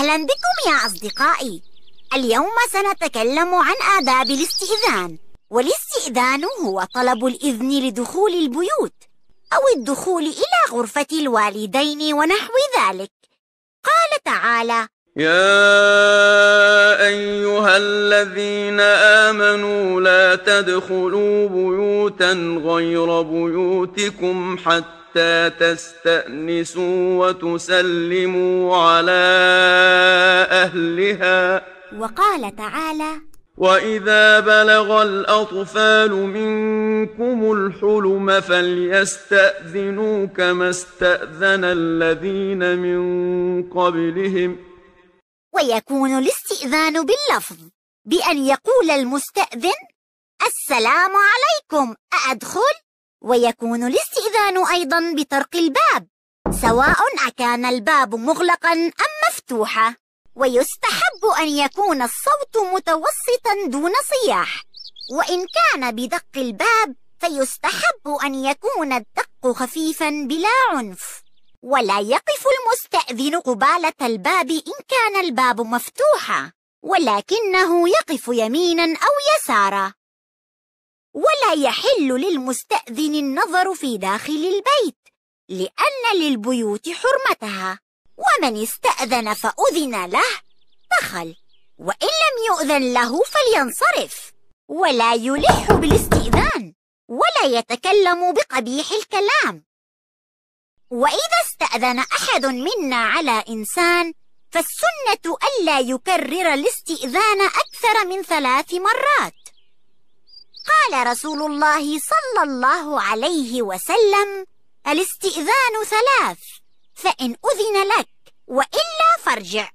أهلا بكم يا أصدقائي اليوم سنتكلم عن آداب الاستئذان والاستئذان هو طلب الإذن لدخول البيوت أو الدخول إلى غرفة الوالدين ونحو ذلك قال تعالى يا أيها الذين آمنوا لا تدخلوا بيوتا غير بيوتكم حتى تستأنسوا وتسلموا على أهلها وقال تعالى وإذا بلغ الأطفال منكم الحلم فليستأذنوا كما استأذن الذين من قبلهم ويكون الاستئذان باللفظ بأن يقول المستأذن السلام عليكم أأدخل؟ ويكون الاستئذان أيضا بطرق الباب سواء أكان الباب مغلقا أم مفتوحا ويستحب أن يكون الصوت متوسطا دون صياح وإن كان بدق الباب فيستحب أن يكون الدق خفيفا بلا عنف ولا يقف المستأذن قبالة الباب إن كان الباب مفتوحا ولكنه يقف يمينا أو يسارا ولا يحل للمستأذن النظر في داخل البيت لأن للبيوت حرمتها ومن استأذن فأذن له دخل وإن لم يؤذن له فلينصرف ولا يلح بالاستئذان ولا يتكلم بقبيح الكلام وإذا استأذن أحد منا على إنسان فالسنة ألا يكرر الاستئذان أكثر من ثلاث مرات قال رسول الله صلى الله عليه وسلم الاستئذان ثلاث فإن أذن لك وإلا فارجع